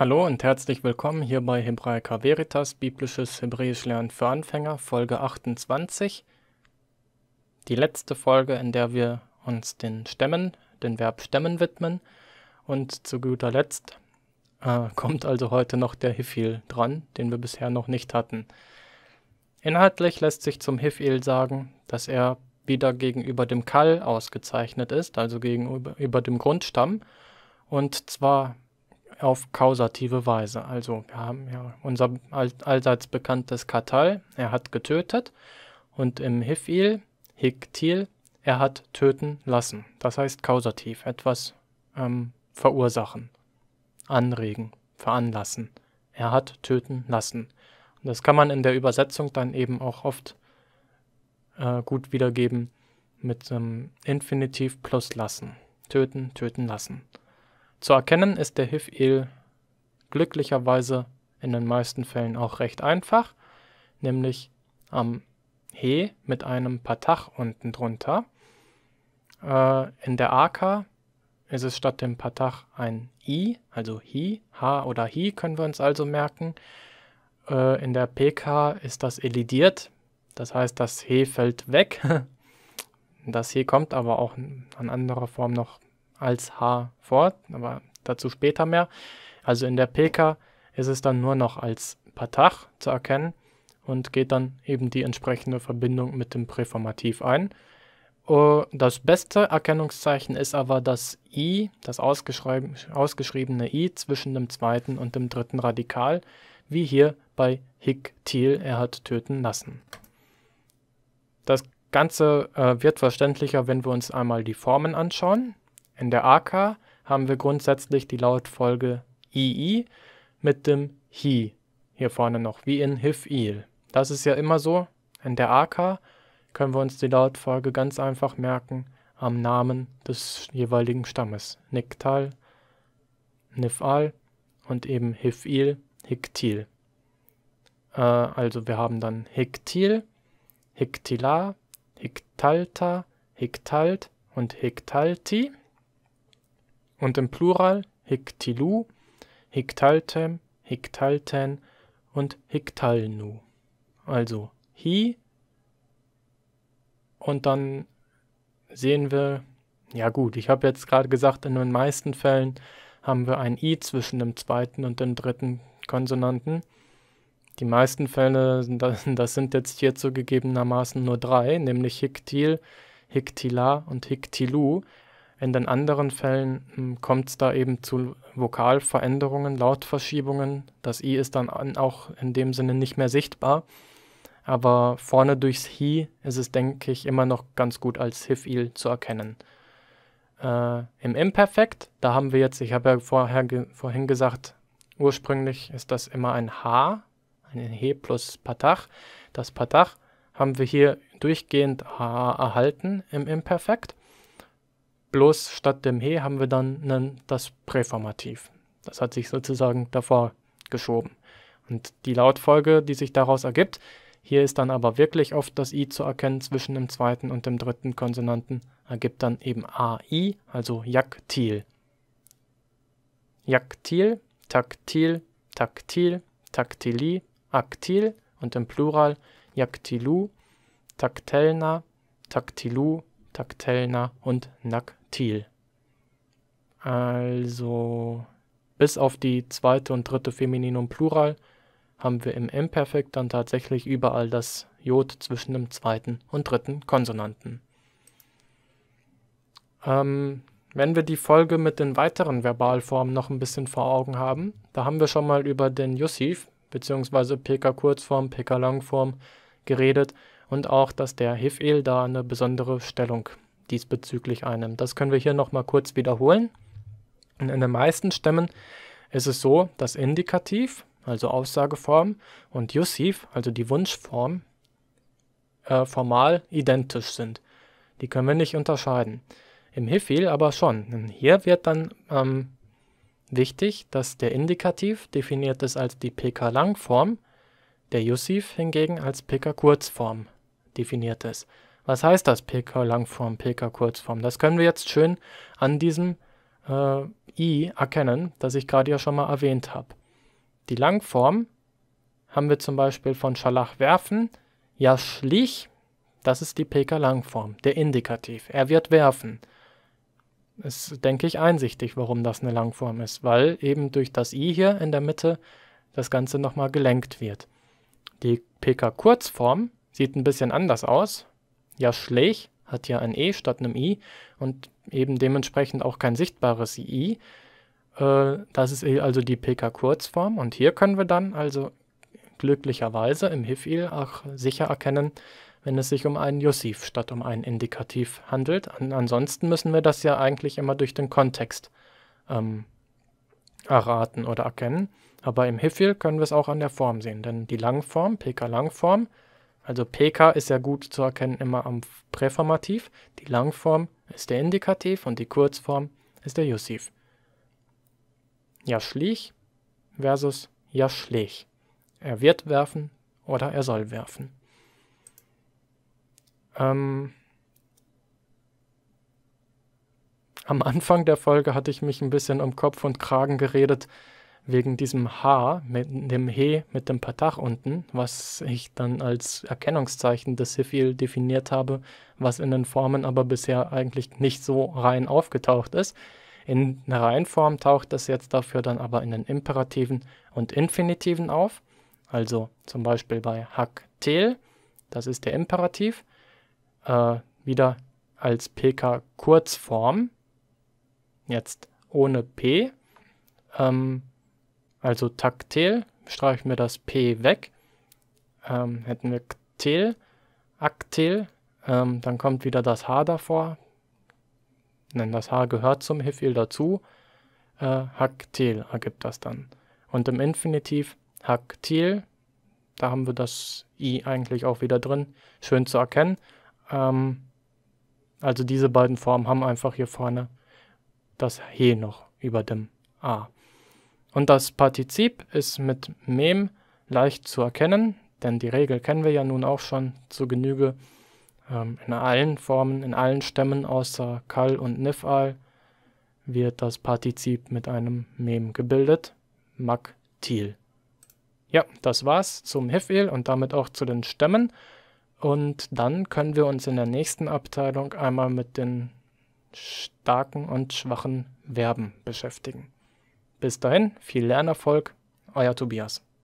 Hallo und herzlich willkommen hier bei Hebraica Veritas, biblisches Hebräisch Lernen für Anfänger, Folge 28. Die letzte Folge, in der wir uns den Stämmen, den Verb Stämmen widmen. Und zu guter Letzt äh, kommt also heute noch der Hifil dran, den wir bisher noch nicht hatten. Inhaltlich lässt sich zum Hifil sagen, dass er wieder gegenüber dem Kall ausgezeichnet ist, also gegenüber dem Grundstamm. Und zwar auf kausative Weise. Also wir haben ja unser allseits bekanntes Katal, er hat getötet und im Hifil, Hiktil, er hat töten lassen. Das heißt kausativ, etwas ähm, verursachen, anregen, veranlassen. Er hat töten lassen. Und das kann man in der Übersetzung dann eben auch oft äh, gut wiedergeben mit ähm, Infinitiv plus lassen. Töten, töten lassen. Zu erkennen ist der HIV-El glücklicherweise in den meisten Fällen auch recht einfach, nämlich am He mit einem Patach unten drunter. Äh, in der AK ist es statt dem Patach ein I, also Hi, H oder Hi können wir uns also merken. Äh, in der PK ist das elidiert, das heißt das He fällt weg. das He kommt aber auch an anderer Form noch als H fort, aber dazu später mehr. Also in der PK ist es dann nur noch als Patach zu erkennen und geht dann eben die entsprechende Verbindung mit dem Präformativ ein. Oh, das beste Erkennungszeichen ist aber das I, das ausgeschriebene I zwischen dem zweiten und dem dritten Radikal, wie hier bei Hick-Thiel, er hat töten lassen. Das Ganze äh, wird verständlicher, wenn wir uns einmal die Formen anschauen. In der AK haben wir grundsätzlich die Lautfolge II mit dem Hi hier vorne noch, wie in Hifil. Das ist ja immer so. In der AK können wir uns die Lautfolge ganz einfach merken am Namen des jeweiligen Stammes. Niktal, Nifal und eben Hifil, Hiktil. Äh, also wir haben dann Hiktil, Hiktila, Hiktalta, Hiktalt und Hiktalti und im Plural Hiktilu, Hiktaltem, Hiktalten und Hiktalnu. Also Hi und dann sehen wir, ja gut, ich habe jetzt gerade gesagt, in den meisten Fällen haben wir ein I zwischen dem zweiten und dem dritten Konsonanten. Die meisten Fälle, das sind jetzt hierzu gegebenermaßen nur drei, nämlich Hiktil, Hiktila und Hiktilu. In den anderen Fällen hm, kommt es da eben zu Vokalveränderungen, Lautverschiebungen. Das I ist dann auch in dem Sinne nicht mehr sichtbar. Aber vorne durchs Hi ist es, denke ich, immer noch ganz gut als Hif-Il zu erkennen. Äh, Im Imperfekt, da haben wir jetzt, ich habe ja vorher ge vorhin gesagt, ursprünglich ist das immer ein H, ein He plus Patach. Das Patach haben wir hier durchgehend H erhalten im Imperfekt. Bloß statt dem He haben wir dann einen, das Präformativ. Das hat sich sozusagen davor geschoben. Und die Lautfolge, die sich daraus ergibt, hier ist dann aber wirklich oft das I zu erkennen zwischen dem zweiten und dem dritten Konsonanten, ergibt dann eben AI, also Jaktil. Jaktil, Taktil, Taktil, Taktili, Aktil und im Plural Jaktilu, Taktelna, Taktilu, taktelner und naktil. Also bis auf die zweite und dritte Femininum Plural haben wir im Imperfekt dann tatsächlich überall das Jod zwischen dem zweiten und dritten Konsonanten. Ähm, wenn wir die Folge mit den weiteren Verbalformen noch ein bisschen vor Augen haben, da haben wir schon mal über den Jussiv bzw. PK-Kurzform, PK-Langform geredet und auch, dass der Hifel da eine besondere Stellung diesbezüglich einnimmt. Das können wir hier nochmal kurz wiederholen. Und in den meisten Stämmen ist es so, dass Indikativ, also Aussageform, und Jussiv, also die Wunschform, äh, formal identisch sind. Die können wir nicht unterscheiden. Im Hifil aber schon. Und hier wird dann ähm, wichtig, dass der Indikativ definiert ist als die PK-Langform, der Yusif hingegen als PK-Kurzform definiert ist. Was heißt das PK-Langform, PK-Kurzform? Das können wir jetzt schön an diesem äh, i erkennen, das ich gerade ja schon mal erwähnt habe. Die Langform haben wir zum Beispiel von Schalach werfen. Ja, schlich, das ist die PK-Langform, der Indikativ. Er wird werfen. Ist, denke ich, einsichtig, warum das eine Langform ist, weil eben durch das i hier in der Mitte das Ganze nochmal gelenkt wird. Die PK-Kurzform Sieht ein bisschen anders aus. Ja, Schleich hat ja ein E statt einem I und eben dementsprechend auch kein sichtbares I. Äh, das ist eh also die PK-Kurzform und hier können wir dann also glücklicherweise im Hifil auch sicher erkennen, wenn es sich um einen Jussiv statt um einen Indikativ handelt. An ansonsten müssen wir das ja eigentlich immer durch den Kontext ähm, erraten oder erkennen. Aber im HIFIL können wir es auch an der Form sehen, denn die Langform, PK-Langform, also pk ist ja gut zu erkennen immer am Präformativ, die Langform ist der Indikativ und die Kurzform ist der Jussiv. schlich versus ja schlich. Er wird werfen oder er soll werfen. Ähm, am Anfang der Folge hatte ich mich ein bisschen um Kopf und Kragen geredet, wegen diesem H, mit dem He, mit dem Patach unten, was ich dann als Erkennungszeichen des Sifil definiert habe, was in den Formen aber bisher eigentlich nicht so rein aufgetaucht ist. In der Reihenform taucht das jetzt dafür dann aber in den Imperativen und Infinitiven auf. Also zum Beispiel bei Hak Tel, das ist der Imperativ, äh, wieder als PK-Kurzform, jetzt ohne P. Ähm, also taktil, streichen wir das P weg. Ähm, hätten wir Ktil, Aktil, ähm, dann kommt wieder das H davor. Denn das H gehört zum Hifil dazu. Äh, Haktil ergibt das dann. Und im Infinitiv Haktil, da haben wir das I eigentlich auch wieder drin, schön zu erkennen. Ähm, also diese beiden Formen haben einfach hier vorne das He noch über dem A. Und das Partizip ist mit mem leicht zu erkennen, denn die Regel kennen wir ja nun auch schon zu Genüge ähm, in allen Formen, in allen Stämmen außer kal und nifal wird das Partizip mit einem mem gebildet, maktil. Ja, das war's zum Hifel und damit auch zu den Stämmen. Und dann können wir uns in der nächsten Abteilung einmal mit den starken und schwachen Verben beschäftigen. Bis dahin, viel Lernerfolg, euer Tobias.